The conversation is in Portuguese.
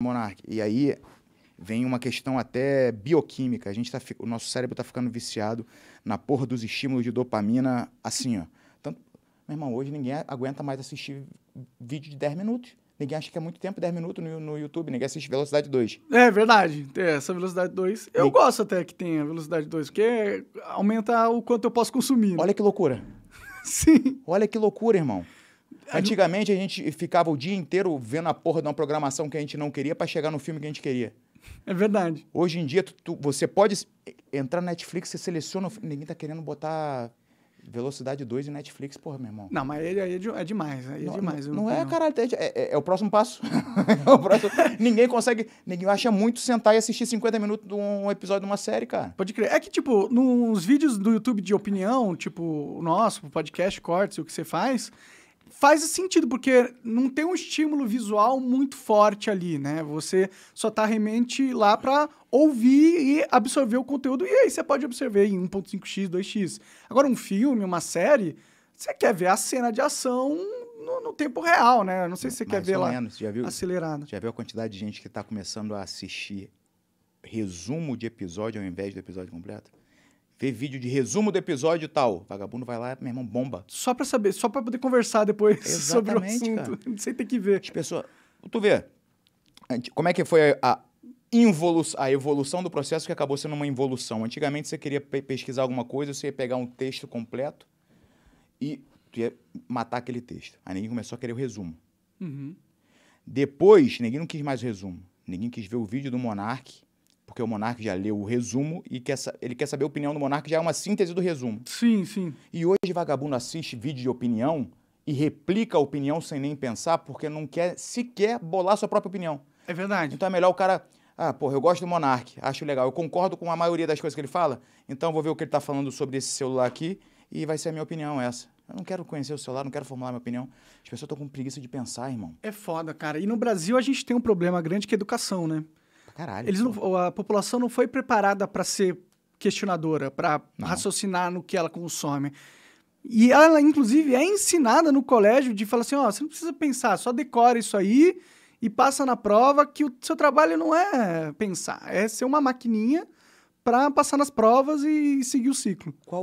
Monarque. E aí vem uma questão até bioquímica. A gente tá, o nosso cérebro está ficando viciado na porra dos estímulos de dopamina assim, ó. Tanto, meu irmão, hoje ninguém aguenta mais assistir vídeo de 10 minutos. Ninguém acha que é muito tempo, 10 minutos no, no YouTube, ninguém assiste velocidade 2. É verdade, é, essa velocidade 2. Eu e... gosto até que tenha velocidade 2, porque aumenta o quanto eu posso consumir. Né? Olha que loucura. Sim. Olha que loucura, irmão. Antigamente a gente ficava o dia inteiro vendo a porra de uma programação que a gente não queria para chegar no filme que a gente queria. É verdade. Hoje em dia, tu, tu, você pode entrar na Netflix, você seleciona. Ninguém tá querendo botar Velocidade 2 em Netflix, porra, meu irmão. Não, mas aí é, é, demais, aí é não, demais. Não, não é, caralho, é, é, é, o próximo passo. É o próximo. ninguém consegue, ninguém acha muito sentar e assistir 50 minutos de um episódio de uma série, cara. Pode crer. É que, tipo, nos vídeos do YouTube de opinião, tipo, nosso, podcast, cortes, o que você faz, faz sentido, porque não tem um estímulo visual muito forte ali, né? Você só tá realmente lá para ouvir e absorver o conteúdo, e aí você pode absorver em 1.5x, 2x. Agora, um filme, uma série, você quer ver a cena de ação no, no tempo real, né? Não sei se você Mais quer ver lá menos. Já viu, acelerada. Já viu a quantidade de gente que está começando a assistir resumo de episódio ao invés do episódio completo? ver vídeo de resumo do episódio e tal. vagabundo vai lá, meu irmão, bomba. Só para saber, só para poder conversar depois Exatamente, sobre o assunto. Cara. Não sei ter que ver. As pessoas. Tu vê. Como é que foi a, involu a evolução do processo que acabou sendo uma involução? Antigamente você queria pe pesquisar alguma coisa, você ia pegar um texto completo e tu ia matar aquele texto. Aí ninguém começou a querer o resumo. Uhum. Depois, ninguém não quis mais o resumo. Ninguém quis ver o vídeo do Monarque porque o monarca já leu o resumo e quer, ele quer saber a opinião do monarca, já é uma síntese do resumo. Sim, sim. E hoje vagabundo assiste vídeo de opinião e replica a opinião sem nem pensar, porque não quer sequer bolar sua própria opinião. É verdade. Então é melhor o cara ah, porra, eu gosto do monarca acho legal. Eu concordo com a maioria das coisas que ele fala, então vou ver o que ele está falando sobre esse celular aqui e vai ser a minha opinião essa. Eu não quero conhecer o celular, não quero formular minha opinião. As pessoas estão com preguiça de pensar, irmão. É foda, cara. E no Brasil a gente tem um problema grande que é educação, né? Caralho. Eles não, a população não foi preparada para ser questionadora, para raciocinar no que ela consome. E ela, inclusive, é ensinada no colégio de falar assim: ó, oh, você não precisa pensar, só decora isso aí e passa na prova que o seu trabalho não é pensar, é ser uma maquininha para passar nas provas e seguir o ciclo. Qual